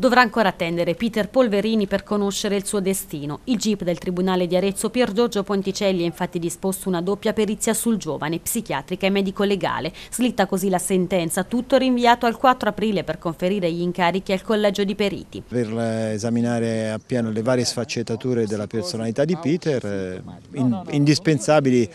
Dovrà ancora attendere Peter Polverini per conoscere il suo destino. Il GIP del Tribunale di Arezzo Pier Giorgio Ponticelli ha infatti disposto una doppia perizia sul giovane, psichiatrica e medico-legale. Slitta così la sentenza, tutto rinviato al 4 aprile per conferire gli incarichi al Collegio di Periti. Per eh, esaminare appieno le varie sfaccettature della personalità di Peter, eh, indispensabili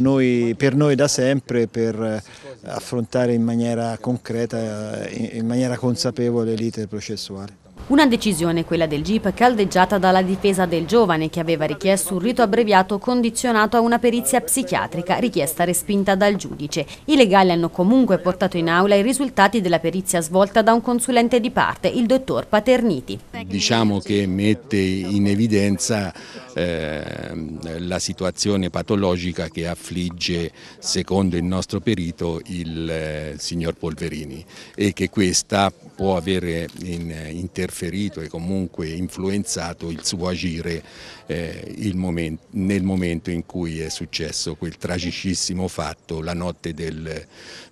noi, per noi da sempre per eh, affrontare in maniera concreta, in maniera consapevole l'iter processuale. Una decisione, quella del GIP, caldeggiata dalla difesa del giovane che aveva richiesto un rito abbreviato condizionato a una perizia psichiatrica, richiesta respinta dal giudice. I legali hanno comunque portato in aula i risultati della perizia svolta da un consulente di parte, il dottor Paterniti. Diciamo che mette in evidenza eh, la situazione patologica che affligge, secondo il nostro perito, il eh, signor Polverini e che questa può avere in, interferenza interferito e comunque influenzato il suo agire eh, il moment, nel momento in cui è successo quel tragicissimo fatto la notte del,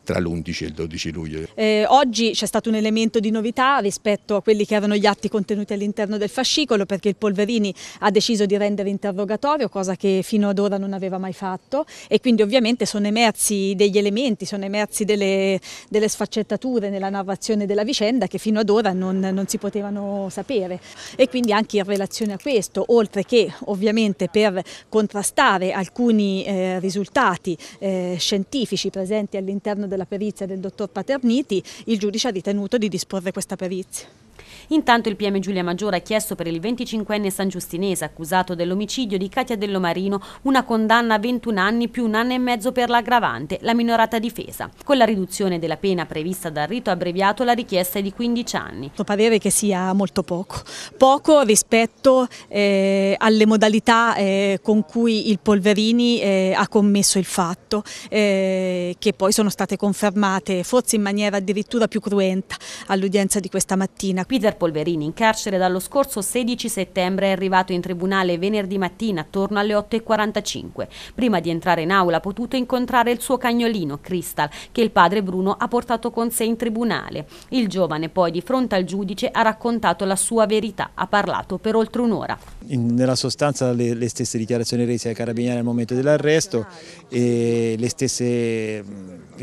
tra l'11 e il 12 luglio. Eh, oggi c'è stato un elemento di novità rispetto a quelli che erano gli atti contenuti all'interno del fascicolo perché il Polverini ha deciso di rendere interrogatorio, cosa che fino ad ora non aveva mai fatto e quindi ovviamente sono emersi degli elementi, sono emersi delle, delle sfaccettature nella narrazione della vicenda che fino ad ora non, non si potevano volevano sapere e quindi anche in relazione a questo, oltre che ovviamente per contrastare alcuni eh, risultati eh, scientifici presenti all'interno della perizia del dottor Paterniti, il giudice ha ritenuto di disporre questa perizia. Intanto il PM Giulia Maggiore ha chiesto per il 25enne San Giustinese, accusato dell'omicidio di Katia Dellomarino una condanna a 21 anni più un anno e mezzo per l'aggravante, la minorata difesa. Con la riduzione della pena prevista dal rito abbreviato la richiesta è di 15 anni. Il parere che sia molto poco, poco rispetto eh, alle modalità eh, con cui il Polverini eh, ha commesso il fatto, eh, che poi sono state confermate forse in maniera addirittura più cruenta all'udienza di questa mattina. Peter Polverini, in carcere dallo scorso 16 settembre, è arrivato in tribunale venerdì mattina attorno alle 8.45. Prima di entrare in aula ha potuto incontrare il suo cagnolino, Crystal, che il padre Bruno ha portato con sé in tribunale. Il giovane poi di fronte al giudice ha raccontato la sua verità, ha parlato per oltre un'ora. nella sostanza le, le, stesse dichiarazioni rese ai carabinieri al momento dell'arresto e stesse,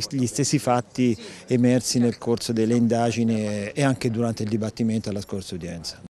gli stessi fatti emersi nel corso delle indagini e anche durante il dibattito dibattimento alla scorsa udienza.